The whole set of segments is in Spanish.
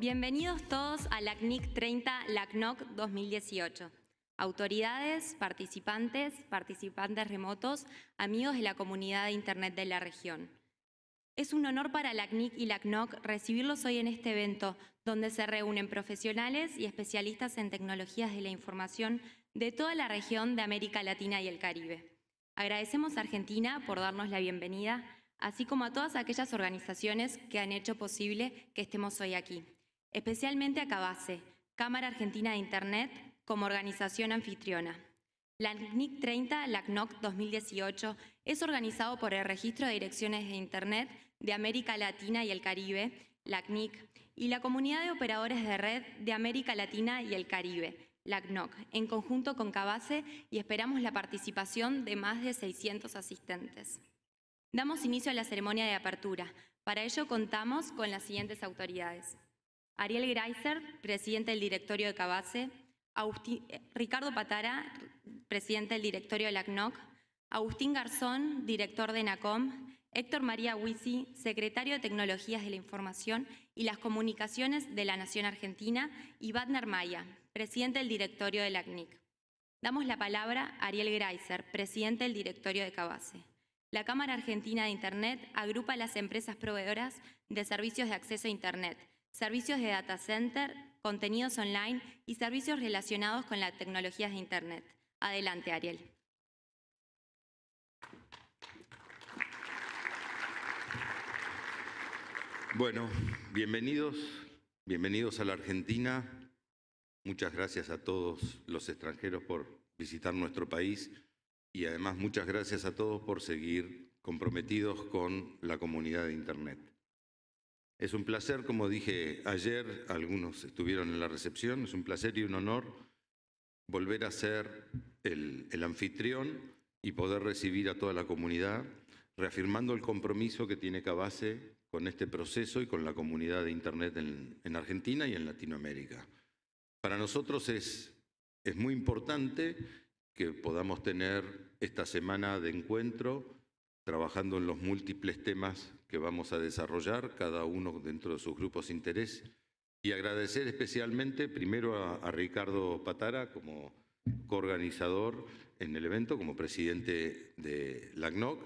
Bienvenidos todos a la 30 LACNOC 2018. Autoridades, participantes, participantes remotos, amigos de la comunidad de Internet de la región. Es un honor para la CNIC y la recibirlos hoy en este evento, donde se reúnen profesionales y especialistas en tecnologías de la información de toda la región de América Latina y el Caribe. Agradecemos a Argentina por darnos la bienvenida, así como a todas aquellas organizaciones que han hecho posible que estemos hoy aquí especialmente a Cabase, Cámara Argentina de Internet, como organización anfitriona. La NIC 30, la 2018, es organizado por el Registro de Direcciones de Internet de América Latina y el Caribe, la CNIC, y la Comunidad de Operadores de Red de América Latina y el Caribe, la en conjunto con Cabase y esperamos la participación de más de 600 asistentes. Damos inicio a la ceremonia de apertura. Para ello contamos con las siguientes autoridades. Ariel Greiser, presidente del directorio de Cabase, eh, Ricardo Patara, presidente del directorio de la Agustín Garzón, director de NACOM, Héctor María Huisi, secretario de Tecnologías de la Información y las Comunicaciones de la Nación Argentina, y Badner Maya, presidente del directorio de la Damos la palabra a Ariel Greiser, presidente del directorio de Cabase. La Cámara Argentina de Internet agrupa a las empresas proveedoras de servicios de acceso a Internet servicios de data center, contenidos online y servicios relacionados con las tecnologías de Internet. Adelante, Ariel. Bueno, bienvenidos, bienvenidos a la Argentina. Muchas gracias a todos los extranjeros por visitar nuestro país y además muchas gracias a todos por seguir comprometidos con la comunidad de Internet. Es un placer, como dije ayer, algunos estuvieron en la recepción, es un placer y un honor volver a ser el, anfitrión y poder recibir a toda la comunidad, reafirmando el compromiso que tiene Cabase con este proceso y con la comunidad de Internet en, Argentina y en Latinoamérica. Para nosotros es muy importante que podamos tener esta semana de encuentro trabajando en los múltiples temas que vamos a desarrollar, cada uno dentro de sus grupos de interés. Y agradecer especialmente primero a, Ricardo Patara como coorganizador en el evento, como presidente de LACNOC,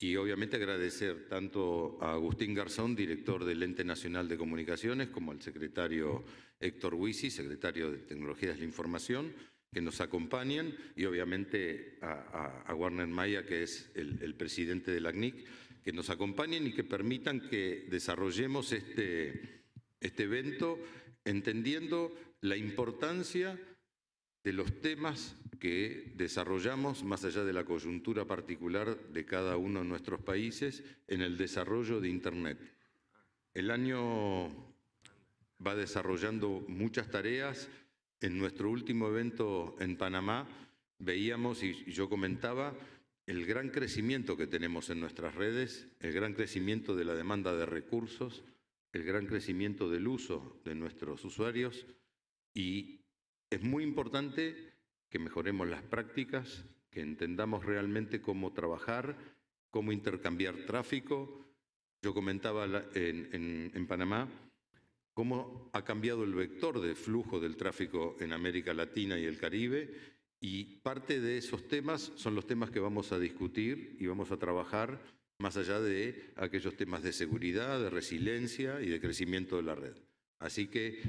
y obviamente agradecer tanto a Agustín Garzón, director del Ente Nacional de Comunicaciones, como al secretario Héctor Huisi, secretario de Tecnologías de la Información, que nos acompañan y obviamente a, Warner Maya, que es el, presidente de la CNIC, que nos acompañen y que permitan que desarrollemos este, este evento entendiendo la importancia de los temas que desarrollamos más allá de la coyuntura particular de cada uno de nuestros países en el desarrollo de Internet. El año va desarrollando muchas tareas en nuestro último evento en Panamá veíamos, y yo comentaba, el gran crecimiento que tenemos en nuestras redes, el gran crecimiento de la demanda de recursos, el gran crecimiento del uso de nuestros usuarios y es muy importante que mejoremos las prácticas, que entendamos realmente cómo trabajar, cómo intercambiar tráfico. Yo comentaba en, Panamá cómo ha cambiado el vector de flujo del tráfico en América Latina y el Caribe y parte de esos temas son los temas que vamos a discutir y vamos a trabajar más allá de aquellos temas de seguridad, de resiliencia y de crecimiento de la red. Así que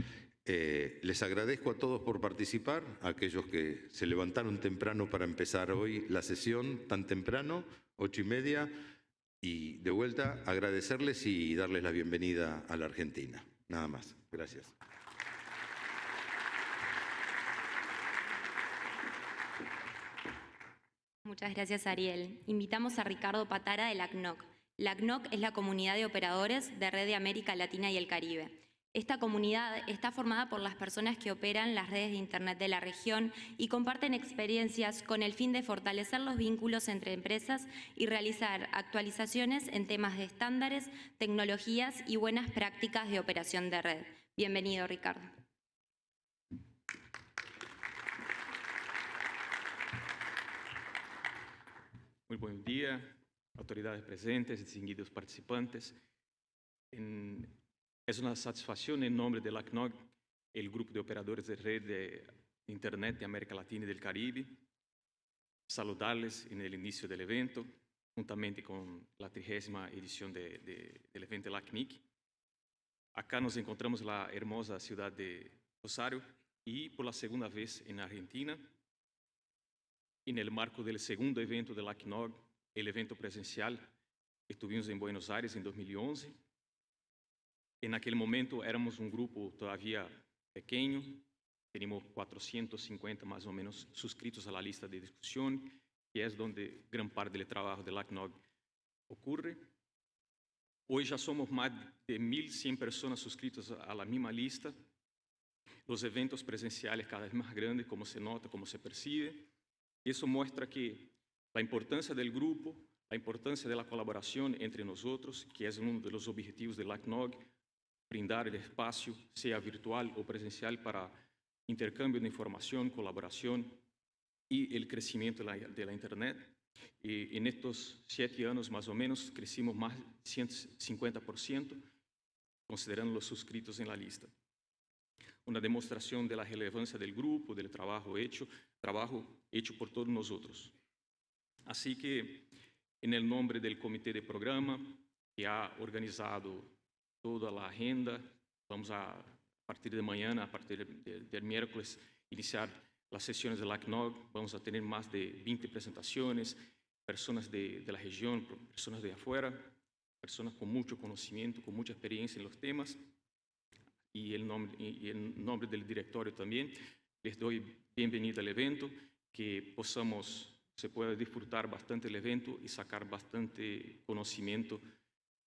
eh, les agradezco a todos por participar, a aquellos que se levantaron temprano para empezar hoy la sesión tan temprano, ocho y media, y de vuelta agradecerles y darles la bienvenida a la Argentina. Nada más. Gracias. Muchas gracias, Ariel. Invitamos a Ricardo Patara de la CNOC. La CNOC es la Comunidad de Operadores de Red de América Latina y el Caribe. Esta comunidad está formada por las personas que operan las redes de Internet de la región y comparten experiencias con el fin de fortalecer los vínculos entre empresas y realizar actualizaciones en temas de estándares, tecnologías y buenas prácticas de operación de red. Bienvenido, Ricardo. Muy buen día, autoridades presentes, distinguidos participantes. En es una satisfacción en nombre de LACNOG, el grupo de operadores de red de Internet de América Latina y del Caribe, saludarles en el inicio del evento, juntamente con la trigésima edición del evento LACNIC. Acá nos encontramos en la hermosa ciudad de Rosario y por la segunda vez en Argentina, en el marco del segundo evento de LACNOG, el evento presencial, estuvimos en Buenos Aires en 2011 en aquel momento éramos un grupo todavía pequeño, teníamos 450 más o menos suscritos a la lista de discusión, que es donde gran parte del trabajo de LACNOG ocurre. Hoy ya somos más de 1.100 personas suscritas a la misma lista. Los eventos presenciales cada vez más grandes, como se nota, como se percibe. Eso muestra que la importancia del grupo, la importancia de la colaboración entre nosotros, que es uno de los objetivos de LACNOG, brindar el espacio, sea virtual o presencial, para intercambio de información, colaboración y el crecimiento de la, Internet. Y eh, en estos siete años más o menos crecimos más de 150%, considerando los suscritos en la lista. Una demostración de la relevancia del grupo, del trabajo hecho, trabajo hecho por todos nosotros. Así que, en el nombre del comité de programa, que ha organizado toda la agenda. Vamos a, partir de mañana, a partir del miércoles, iniciar las sesiones del ACNOG. Vamos a tener más de 20 presentaciones, personas de, de la región, personas de afuera, personas con mucho conocimiento, con mucha experiencia en los temas y el nombre, y el nombre del directorio también. Les doy bienvenida al evento, que se pueda disfrutar bastante el evento y sacar bastante conocimiento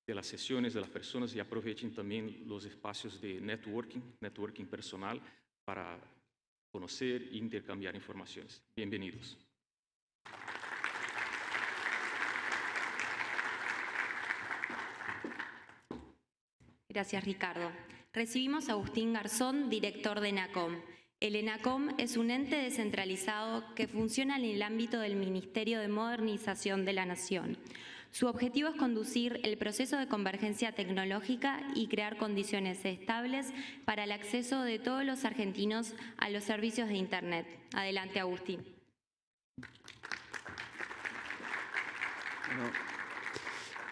de las sesiones de las personas y aprovechen también los espacios de networking, networking personal, para conocer e intercambiar informaciones. Bienvenidos. Gracias, Ricardo. Recibimos a Agustín Garzón, director de ENACOM. El ENACOM es un ente descentralizado que funciona en el ámbito del Ministerio de Modernización de la Nación. Su objetivo es conducir el proceso de convergencia tecnológica y crear condiciones estables para el acceso de todos los argentinos a los servicios de Internet. Adelante, Agustín.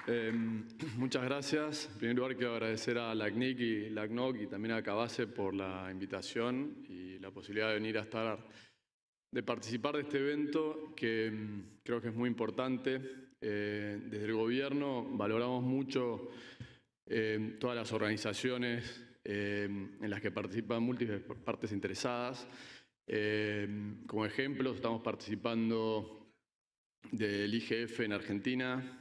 Em, muchas gracias. En primer lugar, quiero agradecer a la CNIC y la y también a Cabase por la invitación y la posibilidad de venir a estar, de participar de este evento que em, creo que es muy importante eh, desde el gobierno valoramos mucho eh, todas las organizaciones eh, en las que participan múltiples partes interesadas. como ejemplo, estamos participando del IGF en Argentina.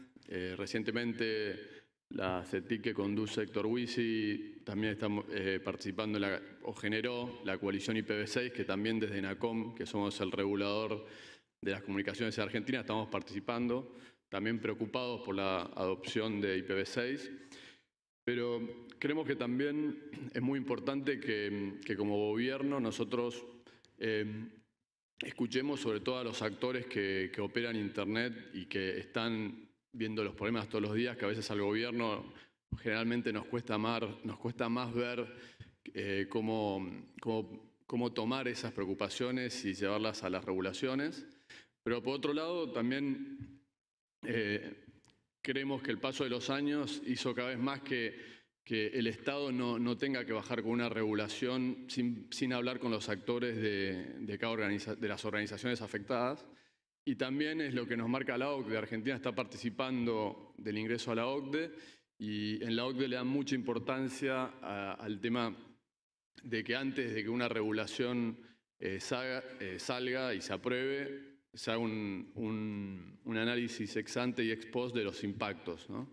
recientemente la CETIC que conduce Héctor Wisi también estamos participando o generó la coalición IPv6, que también desde NACOM, que somos el regulador de las comunicaciones en Argentina, estamos participando también preocupados por la adopción de IPv6, pero creemos que también es muy importante que, como gobierno nosotros eh, escuchemos sobre todo a los actores que, operan Internet y que están viendo los problemas todos los días, que a veces al gobierno generalmente nos cuesta, más nos cuesta más ver eh, cómo, cómo, cómo, tomar esas preocupaciones y llevarlas a las regulaciones. Pero por otro lado, también eh, creemos que el paso de los años hizo cada vez más que, que el Estado no, no, tenga que bajar con una regulación sin, sin hablar con los actores de, de, cada de las organizaciones afectadas. Y también es lo que nos marca la OCDE. Argentina está participando del ingreso a la OCDE y en la OCDE le dan mucha importancia al tema de que antes de que una regulación eh, eh, salga y se apruebe, se haga un, un, análisis ex ante y ex post de los impactos. ¿no?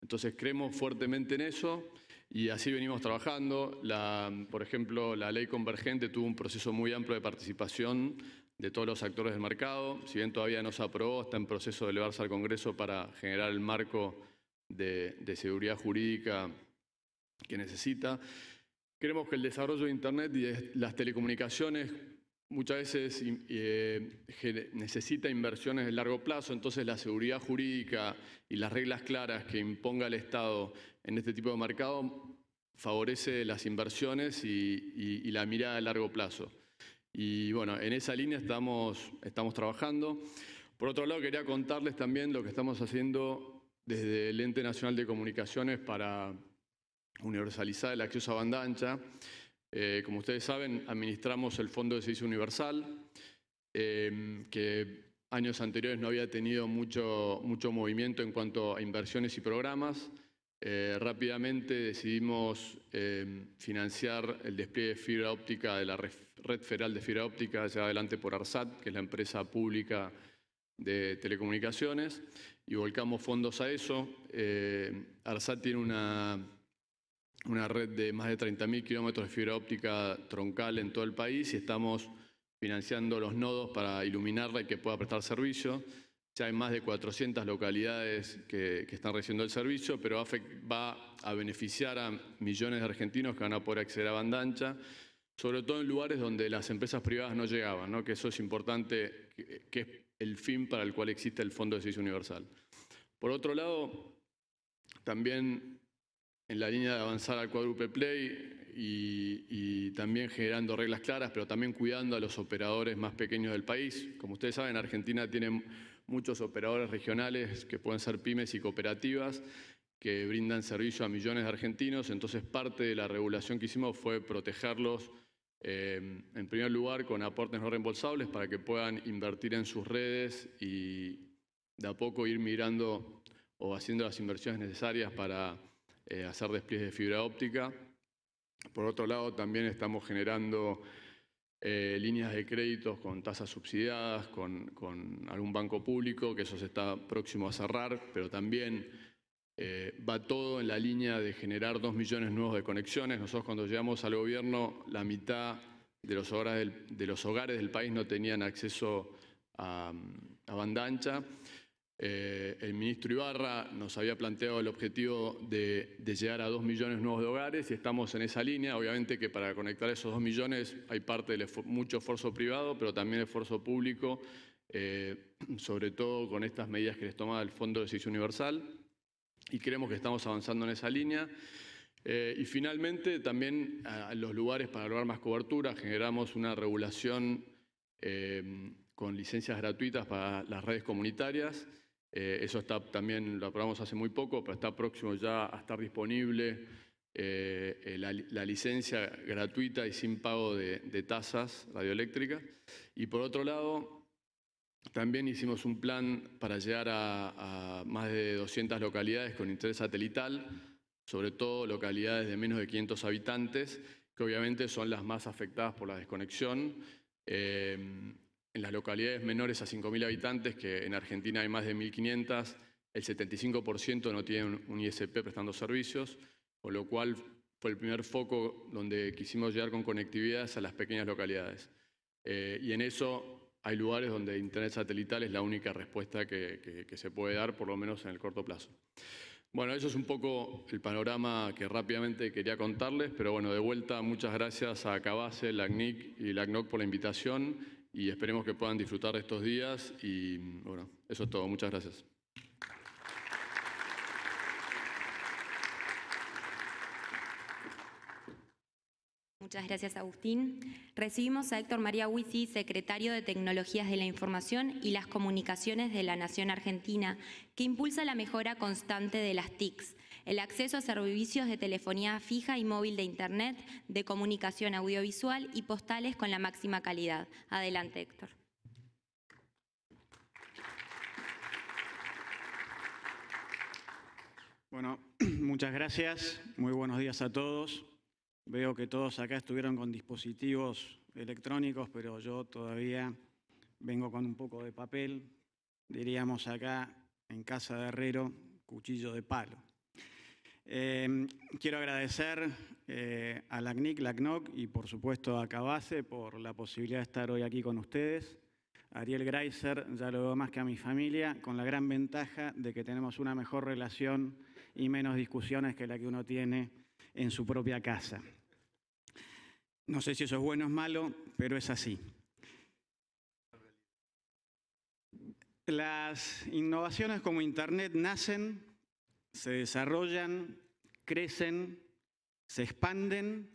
Entonces creemos fuertemente en eso y así venimos trabajando. La, por ejemplo, la ley convergente tuvo un proceso muy amplio de participación de todos los actores del mercado. Si bien todavía no se aprobó, está en proceso de elevarse al Congreso para generar el marco de, de seguridad jurídica que necesita. Creemos que el desarrollo de Internet y las telecomunicaciones muchas veces eh, necesita inversiones de largo plazo, entonces la seguridad jurídica y las reglas claras que imponga el Estado en este tipo de mercado favorece las inversiones y, la mirada de largo plazo. Y bueno, en esa línea estamos, estamos trabajando. Por otro lado, quería contarles también lo que estamos haciendo desde el Ente Nacional de Comunicaciones para universalizar el acceso a banda ancha. Eh, como ustedes saben, administramos el Fondo de Servicio Universal, em, que años anteriores no había tenido mucho, mucho movimiento en cuanto a inversiones y programas. Eh, rápidamente decidimos em, financiar el despliegue de fibra óptica de la Red Federal de Fibra Óptica, hacia adelante por ARSAT, que es la empresa pública de telecomunicaciones, y volcamos fondos a eso. Eh, ARSAT tiene una una red de más de 30.000 kilómetros de fibra óptica troncal en todo el país y estamos financiando los nodos para iluminarla y que pueda prestar servicio. Ya hay más de 400 localidades que, están recibiendo el servicio, pero AFEC va a beneficiar a millones de argentinos que van a poder acceder a banda ancha, sobre todo en lugares donde las empresas privadas no llegaban, que eso es importante, que es el fin para el cual existe el Fondo de Servicio Universal. Por otro lado, también en la línea de avanzar al cuádruple play y, también generando reglas claras, pero también cuidando a los operadores más pequeños del país. Como ustedes saben, Argentina tiene muchos operadores regionales que pueden ser pymes y cooperativas que brindan servicio a millones de argentinos, entonces parte de la regulación que hicimos fue protegerlos eh, en primer lugar con aportes no reembolsables para que puedan invertir en sus redes y de a poco ir mirando o haciendo las inversiones necesarias para eh, hacer despliegue de fibra óptica. Por otro lado, también estamos generando eh, líneas de créditos con tasas subsidiadas, con, algún banco público, que eso se está próximo a cerrar, pero también eh, va todo en la línea de generar dos millones nuevos de conexiones. Nosotros cuando llegamos al gobierno, la mitad de los hogares del, país no tenían acceso a, a banda ancha. Eh, el ministro Ibarra nos había planteado el objetivo de, llegar a dos millones nuevos de hogares y estamos en esa línea. Obviamente que para conectar esos dos millones hay parte de mucho esfuerzo privado, pero también esfuerzo público, eh, sobre todo con estas medidas que les toma el Fondo de Decisión Universal. Y creemos que estamos avanzando en esa línea. Eh, y finalmente, también los lugares para lograr más cobertura, generamos una regulación con licencias gratuitas para las redes comunitarias. Eh, eso está también, lo aprobamos hace muy poco, pero está próximo ya a estar disponible eh, eh, la, licencia gratuita y sin pago de, tasas radioeléctricas. Y por otro lado, también hicimos un plan para llegar a, más de 200 localidades con interés satelital, sobre todo localidades de menos de 500 habitantes, que obviamente son las más afectadas por la desconexión en las localidades menores a 5.000 habitantes, que en Argentina hay más de 1.500, el 75% no tiene un ISP prestando servicios, con lo cual fue el primer foco donde quisimos llegar con conectividad a las pequeñas localidades. Eh, y en eso hay lugares donde Internet satelital es la única respuesta que, se puede dar, por lo menos en el corto plazo. Bueno, eso es un poco el panorama que rápidamente quería contarles, pero bueno, de vuelta muchas gracias a Cabase, la y la por la invitación y esperemos que puedan disfrutar de estos días y bueno, eso es todo. Muchas gracias. Muchas gracias, Agustín. Recibimos a Héctor María Huisi, secretario de Tecnologías de la Información y las Comunicaciones de la Nación Argentina, que impulsa la mejora constante de las TICs el acceso a servicios de telefonía fija y móvil de Internet, de comunicación audiovisual y postales con la máxima calidad. Adelante, Héctor. Bueno, muchas gracias. Muy buenos días a todos. Veo que todos acá estuvieron con dispositivos electrónicos, pero yo todavía vengo con un poco de papel, diríamos acá en casa de herrero, cuchillo de palo. Eh, quiero agradecer eh, a LACNIC, CNIC, y por supuesto a Cabase por la posibilidad de estar hoy aquí con ustedes. Ariel Greiser ya lo veo más que a mi familia, con la gran ventaja de que tenemos una mejor relación y menos discusiones que la que uno tiene en su propia casa. No sé si eso es bueno o es malo, pero es así. Las innovaciones como Internet nacen se desarrollan, crecen, se expanden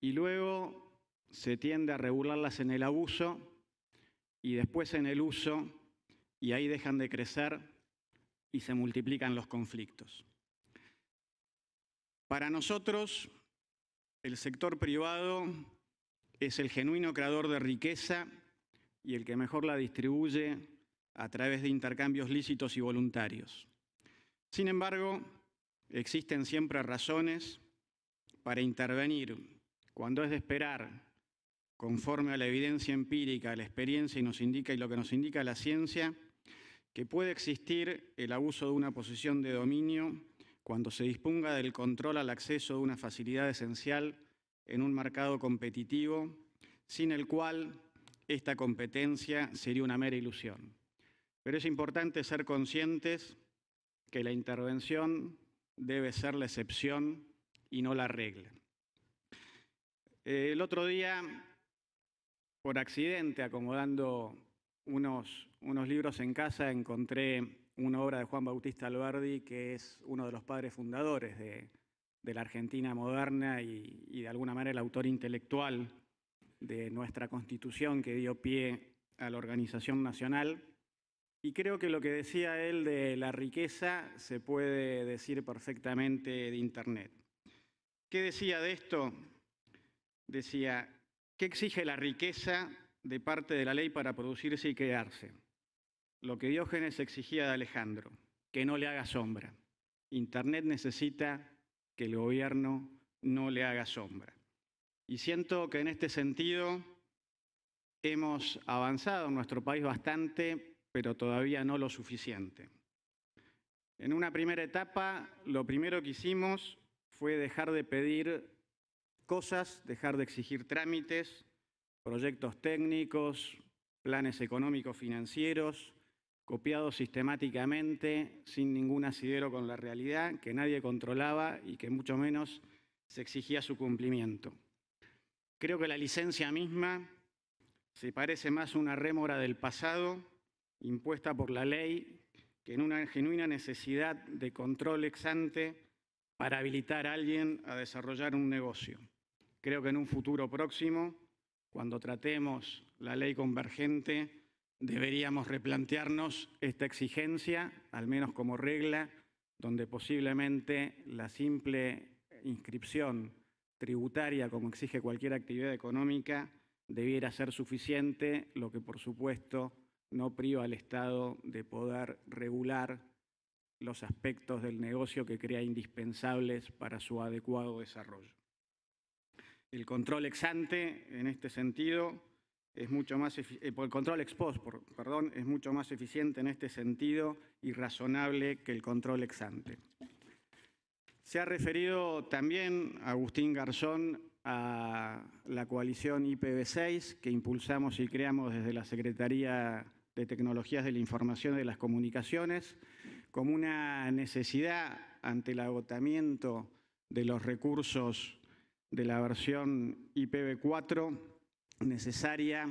y luego se tiende a regularlas en el abuso y después en el uso y ahí dejan de crecer y se multiplican los conflictos. Para nosotros, el sector privado es el genuino creador de riqueza y el que mejor la distribuye a través de intercambios lícitos y voluntarios. Sin embargo, existen siempre razones para intervenir cuando es de esperar, conforme a la evidencia empírica, la experiencia y nos indica y lo que nos indica la ciencia, que puede existir el abuso de una posición de dominio cuando se disponga del control al acceso de una facilidad esencial en un mercado competitivo, sin el cual esta competencia sería una mera ilusión. Pero es importante ser conscientes que la intervención debe ser la excepción y no la regla. El otro día, por accidente, acomodando unos, libros en casa, encontré una obra de Juan Bautista Alberdi, que es uno de los padres fundadores de, la Argentina moderna y, y, de alguna manera el autor intelectual de nuestra constitución que dio pie a la organización nacional. Y creo que lo que decía él de la riqueza se puede decir perfectamente de Internet. ¿Qué decía de esto? Decía, ¿qué exige la riqueza de parte de la ley para producirse y crearse? Lo que Diógenes exigía de Alejandro, que no le haga sombra. Internet necesita que el gobierno no le haga sombra. Y siento que en este sentido hemos avanzado en nuestro país bastante pero todavía no lo suficiente. En una primera etapa, lo primero que hicimos fue dejar de pedir cosas, dejar de exigir trámites, proyectos técnicos, planes económicos financieros, copiados sistemáticamente, sin ningún asidero con la realidad, que nadie controlaba y que mucho menos se exigía su cumplimiento. Creo que la licencia misma se parece más a una rémora del pasado impuesta por la ley que en una genuina necesidad de control ex ante para habilitar a alguien a desarrollar un negocio. Creo que en un futuro próximo, cuando tratemos la ley convergente, deberíamos replantearnos esta exigencia, al menos como regla, donde posiblemente la simple inscripción tributaria, como exige cualquier actividad económica, debiera ser suficiente, lo que por supuesto no priva al Estado de poder regular los aspectos del negocio que crea indispensables para su adecuado desarrollo. El control ex ante, en este sentido, es mucho más eh, el control ex post, perdón, es mucho más eficiente en este sentido y razonable que el control ex ante. Se ha referido también Agustín Garzón a la coalición IPv6 que impulsamos y creamos desde la Secretaría de tecnologías de la información y de las comunicaciones como una necesidad ante el agotamiento de los recursos de la versión IPv4 necesaria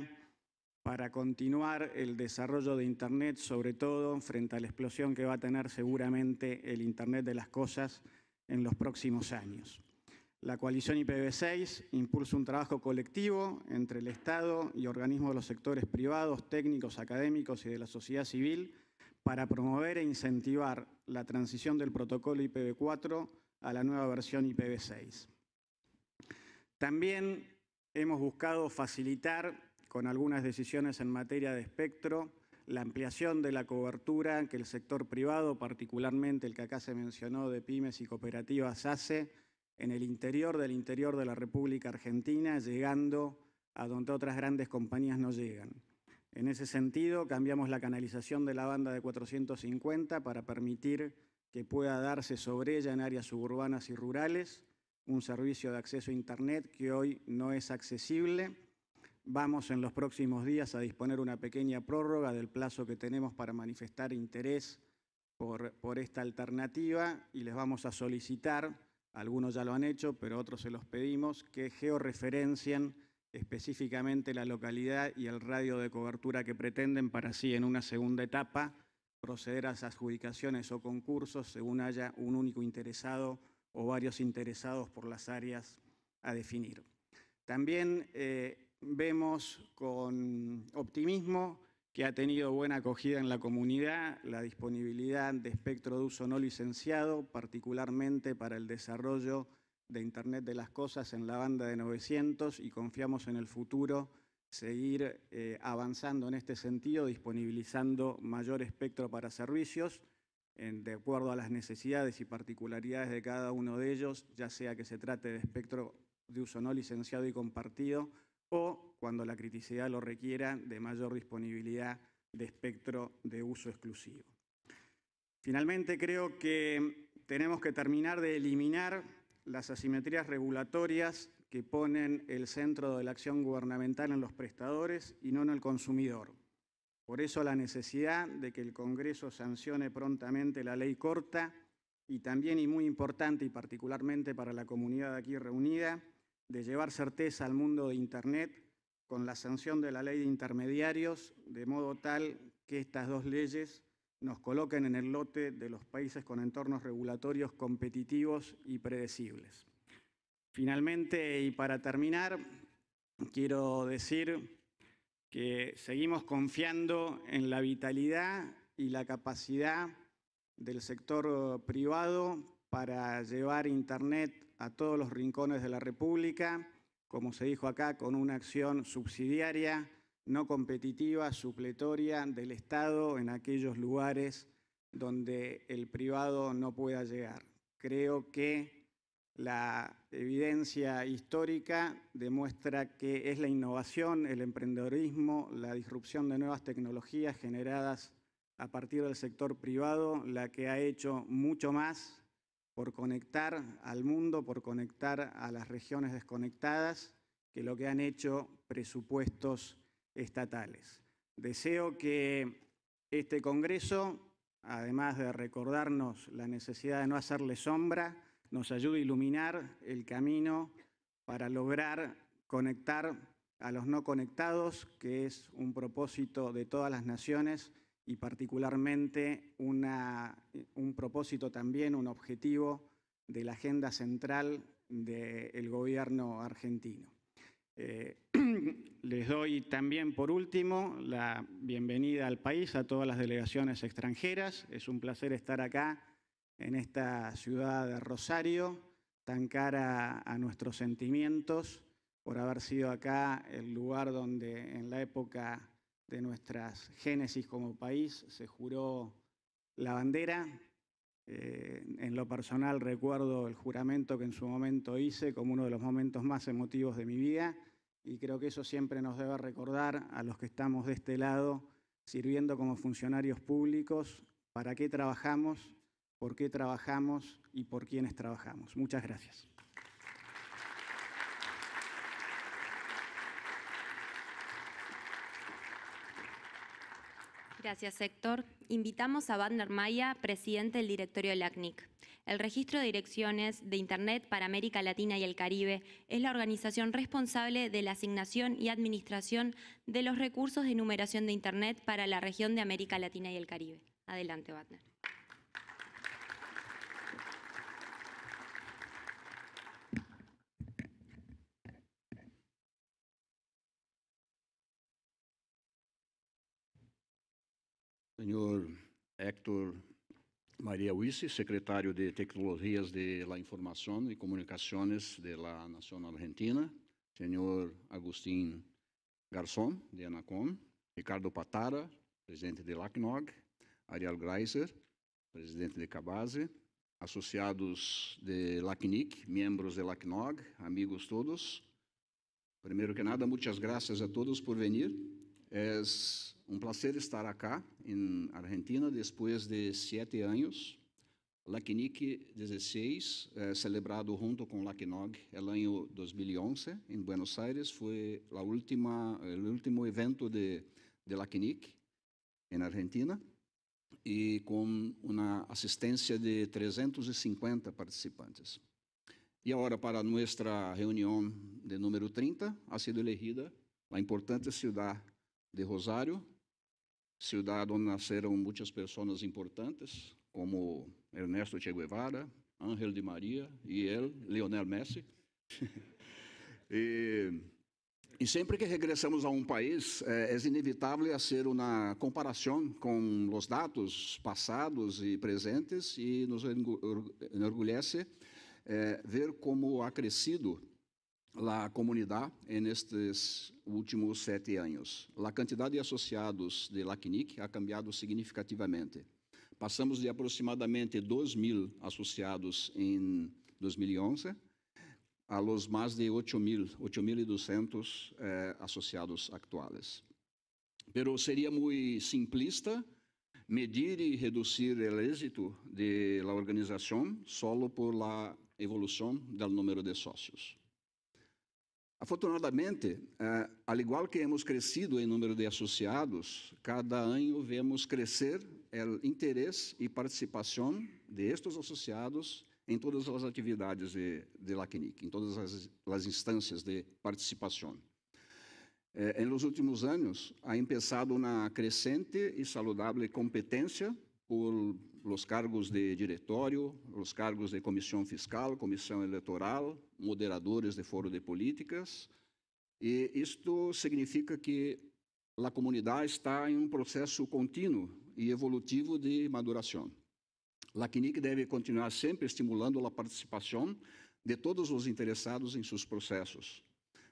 para continuar el desarrollo de Internet, sobre todo frente a la explosión que va a tener seguramente el Internet de las cosas en los próximos años. La coalición IPv6 impulsa un trabajo colectivo entre el Estado y organismos de los sectores privados, técnicos, académicos y de la sociedad civil para promover e incentivar la transición del protocolo IPv4 a la nueva versión IPv6. También hemos buscado facilitar con algunas decisiones en materia de espectro la ampliación de la cobertura que el sector privado, particularmente el que acá se mencionó de pymes y cooperativas, hace en el interior del interior de la República Argentina, llegando a donde otras grandes compañías no llegan. En ese sentido, cambiamos la canalización de la banda de 450 para permitir que pueda darse sobre ella en áreas suburbanas y rurales un servicio de acceso a Internet que hoy no es accesible. Vamos en los próximos días a disponer una pequeña prórroga del plazo que tenemos para manifestar interés por, por esta alternativa y les vamos a solicitar algunos ya lo han hecho, pero otros se los pedimos, que georreferencien específicamente la localidad y el radio de cobertura que pretenden para así en una segunda etapa proceder a esas adjudicaciones o concursos según haya un único interesado o varios interesados por las áreas a definir. También eh, vemos con optimismo que ha tenido buena acogida en la comunidad, la disponibilidad de espectro de uso no licenciado, particularmente para el desarrollo de Internet de las Cosas en la banda de 900 y confiamos en el futuro seguir eh, avanzando en este sentido, disponibilizando mayor espectro para servicios de acuerdo a las necesidades y particularidades de cada uno de ellos, ya sea que se trate de espectro de uso no licenciado y compartido, o, cuando la criticidad lo requiera, de mayor disponibilidad de espectro de uso exclusivo. Finalmente, creo que tenemos que terminar de eliminar las asimetrías regulatorias que ponen el centro de la acción gubernamental en los prestadores y no en el consumidor. Por eso la necesidad de que el Congreso sancione prontamente la ley corta y también y muy importante y particularmente para la comunidad aquí reunida, de llevar certeza al mundo de Internet con la sanción de la ley de intermediarios, de modo tal que estas dos leyes nos coloquen en el lote de los países con entornos regulatorios competitivos y predecibles. Finalmente, y para terminar, quiero decir que seguimos confiando en la vitalidad y la capacidad del sector privado para llevar Internet a todos los rincones de la República, como se dijo acá, con una acción subsidiaria, no competitiva, supletoria del Estado en aquellos lugares donde el privado no pueda llegar. Creo que la evidencia histórica demuestra que es la innovación, el emprendedorismo, la disrupción de nuevas tecnologías generadas a partir del sector privado la que ha hecho mucho más por conectar al mundo, por conectar a las regiones desconectadas, que lo que han hecho presupuestos estatales. Deseo que este Congreso, además de recordarnos la necesidad de no hacerle sombra, nos ayude a iluminar el camino para lograr conectar a los no conectados, que es un propósito de todas las naciones y particularmente una, eh, un propósito también, un objetivo de la agenda central del gobierno argentino. Eh, les doy también, por último, la bienvenida al país, a todas las delegaciones extranjeras. Es un placer estar acá, en esta ciudad de Rosario, tan cara a nuestros sentimientos, por haber sido acá el lugar donde en la época de nuestras génesis como país, se juró la bandera. Eh, en lo personal recuerdo el juramento que en su momento hice como uno de los momentos más emotivos de mi vida y creo que eso siempre nos debe recordar a los que estamos de este lado sirviendo como funcionarios públicos para qué trabajamos, por qué trabajamos y por quiénes trabajamos. Muchas gracias. Gracias, Héctor. Invitamos a Wagner Maya, presidente del directorio del ACNIC. El Registro de Direcciones de Internet para América Latina y el Caribe es la organización responsable de la asignación y administración de los recursos de numeración de Internet para la región de América Latina y el Caribe. Adelante, Wagner. senhor Héctor Maria Huisse, secretário de Tecnologias de la Información y Comunicaciones de la Nación Argentina, senhor Agustín Garçom, de Anacom, Ricardo Patara, presidente de LACNOG, Ariel Greiser, presidente de Cabase, associados de LACNIC, membros de LACNOG, amigos todos. Primeiro que nada, muitas graças a todos por vir um prazer estar aqui em Argentina depois de sete anos. LACNIC 16, eh, celebrado junto com LACNOG el ano 2011 em Buenos Aires, foi o último evento de, de LACNIC em Argentina e com uma assistência de 350 participantes. E agora, para nossa reunião de número 30, ha sido elegida a importante cidade de Rosário cidade onde nasceram muitas pessoas importantes, como Ernesto Che Guevara, Ángel de Maria e ele, Lionel Messi. e, e, sempre que regressamos a um país, é, é inevitável fazer uma comparação com os dados passados e presentes e nos enorgulhece é, ver como ha crescido la comunidade, em é estos últimos sete anos, La quantidade de associados de la ha cambiado significativamente. Passamos de aproximadamente 2 mil associados em 2011 a los mais de 8 mil, 8.200 eh, associados atuais. Pero seria muito simplista medir e reduzir o êxito de la organização solo por la evolução do número de sócios. Afortunadamente, eh, al igual que hemos crecido em número de associados, cada ano vemos crescer o interesse e participação de estes associados em todas as atividades de, de em todas as, as instâncias de participação. Eh, los últimos anos, ha empezado uma crescente e saludável competência por los cargos de diretório, os cargos de comissão fiscal, comissão eleitoral, moderadores de foro de políticas. E isto significa que a comunidade está em um processo contínuo e evolutivo de maduração. A CNIC deve continuar sempre estimulando a participação de todos os interessados em seus processos,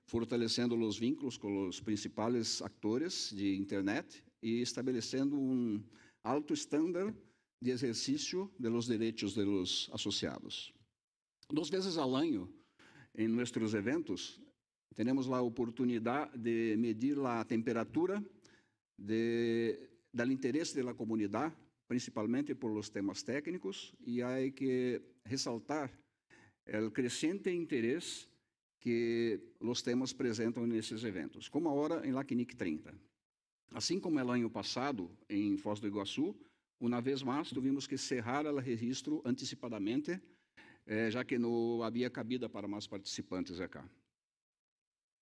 fortalecendo os vínculos com os principais atores de internet e estabelecendo um alto estándar de exercício de los direitos de los associados. Duas vezes ao ano, em nossos eventos, temos a oportunidade de medir a temperatura de, do interesse da comunidade, principalmente por los temas técnicos, e há que ressaltar o crescente interesse que os temas apresentam nesses eventos, como a hora em LACNIC 30. Assim como é lá passado, em Foz do Iguaçu, uma vez mais tivemos que cerrar o registro antecipadamente, eh, já que não havia cabida para mais participantes acá.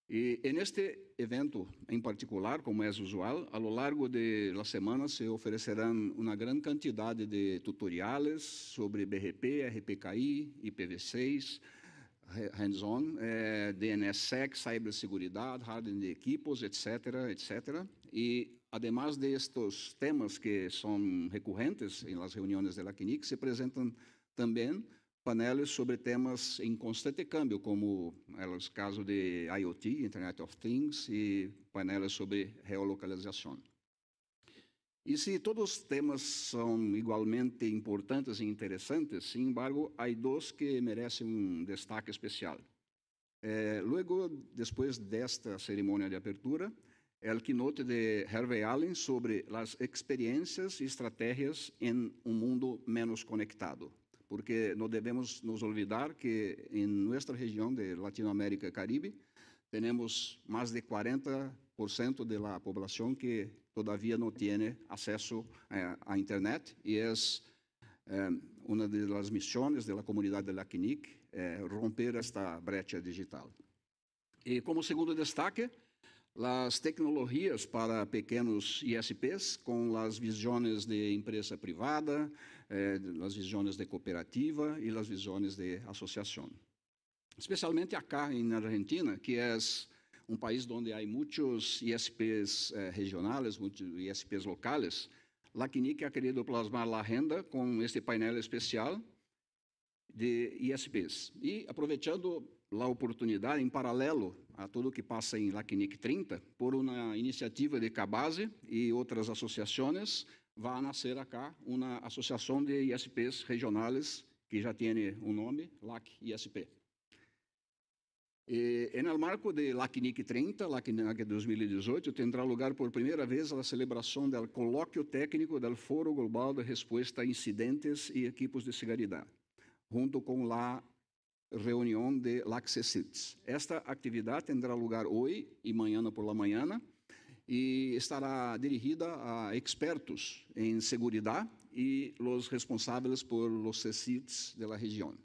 E neste evento em particular, como é usual, ao longo da semana se oferecerão uma grande quantidade de tutoriais sobre BRP, RPKI, IPv6, hands-on, é, DNSSEC, ciberseguridade, hardening de equipos, etc., etc. E, além destes temas que são recorrentes em las reuniões da CNIC, se apresentam também painéis sobre temas em constante câmbio, como é o caso de IoT, Internet of Things, e painéis sobre geolocalização. E se todos os temas são igualmente importantes e interessantes, sin embargo, há dois que merecem um destaque especial. Eh, depois desta cerimônia de abertura, é o keynote de Harvey Allen sobre as experiências e estratégias em um mundo menos conectado. Porque não devemos nos olvidar que em nossa região de Latinoamérica e Caribe, temos mais de 40% da população que todavía no tiene acceso eh, Internet e é eh, das missões da comunidade de la comunidad eh, romper esta brecha digital. E como segundo destaque, as tecnologias para pequenos ISPs, com as visões de empresa privada, eh, as visões de cooperativa e as visões de associação. Especialmente acá na Argentina, que é um país onde há muitos ISPs eh, muitos ISPs locais. LACNIC ha querido plasmar a renda com este painel especial de ISPs. E aproveitando a oportunidade, em paralelo a tudo que passa em LACNIC 30, por uma iniciativa de Cabase e outras associações, vai nascer acá uma associação de ISPs regionais que já tem um nome, LAC ISP. E, en el marco de LACNIC 30, LACNIC 2018, terá lugar por primeira vez a celebração do colóquio técnico do Foro Global de Resposta a Incidentes e Equipos de Seguridade, junto com a reunião de LACCECITS. Esta atividade terá lugar hoje e amanhã por la manhã e estará dirigida a expertos em segurança e os responsáveis por os CECITs da região.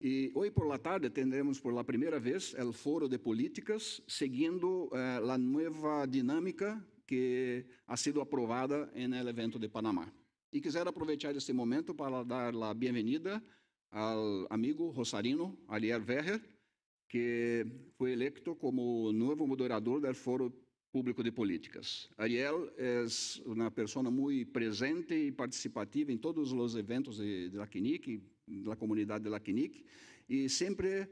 E hoje por la tarde teremos por la primeira vez o foro de políticas, seguindo eh, a nova dinâmica que ha sido aprovada en el evento de Panamá. E quisiera aproveitar esse momento para dar a bem-vinda ao amigo rosarino Ariel Werrer, que foi eleito como novo moderador do Foro público de políticas. Ariel é uma pessoa muito presente e participativa em todos os eventos da de da comunidade de LACNIC, e sempre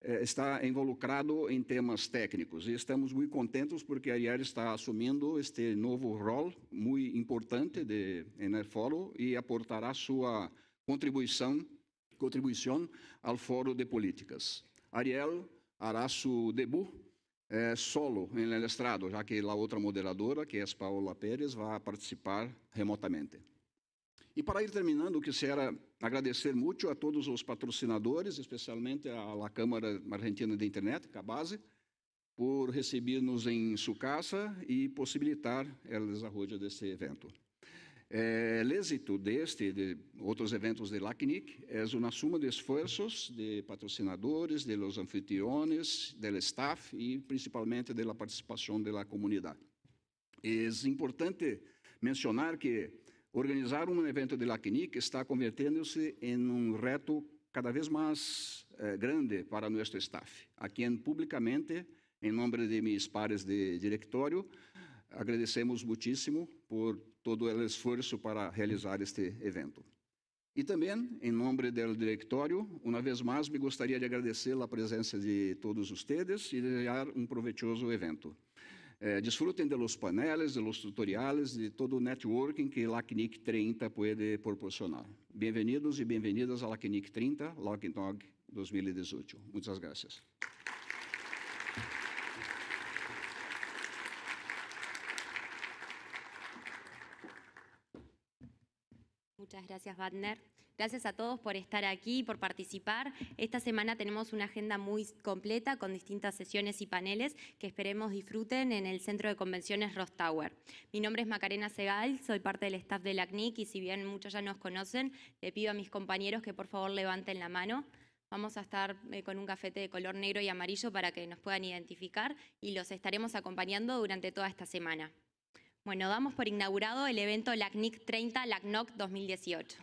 eh, está involucrado em temas técnicos. E estamos muito contentes porque Ariel está assumindo este novo rol muito importante de Enerfolo e aportará sua contribuição, contribuição ao Fórum de Políticas. Ariel hará seu debut é, solo em estrado, já que a outra moderadora, que é a Paola Pérez, vai participar remotamente. E para ir terminando, quisiera agradecer muito a todos os patrocinadores, especialmente à Câmara Argentina de Internet, Cabase, é por receber-nos em sua casa e possibilitar o desenvolvimento desse evento. É, êxito deste, de de outros eventos de LACNIC, é uma suma de esforços de patrocinadores, de los anfitriones, del staff e principalmente da participação da comunidade. É importante mencionar que organizar um evento de LACNIC está convertendo-se em um reto cada vez mais eh, grande para nosso staff, a quem publicamente, em nome de meus pares de diretório, agradecemos muitíssimo por todo o esforço para realizar este evento. E também, em nome do diretório, uma vez mais, me gostaria de agradecer a presença de todos vocês e desejar um proveitoso evento. Eh, desfrutem de los paneles, de los tutoriales, de todo o networking que a LACNIC 30 pode proporcionar. Bem-vindos e bem-vindas à LACNIC 30, LACNIC 2018. Muitas graças. gracias, Wagner. Gracias a todos por estar aquí, por participar. Esta semana tenemos una agenda muy completa con distintas sesiones y paneles que esperemos disfruten en el Centro de Convenciones Tower. Mi nombre es Macarena Segal, soy parte del staff de la CNIC y si bien muchos ya nos conocen, le pido a mis compañeros que por favor levanten la mano. Vamos a estar eh, con un cafete de color negro y amarillo para que nos puedan identificar y los estaremos acompañando durante toda esta semana. Bueno, damos por inaugurado el evento LACNIC 30 LACNOC 2018.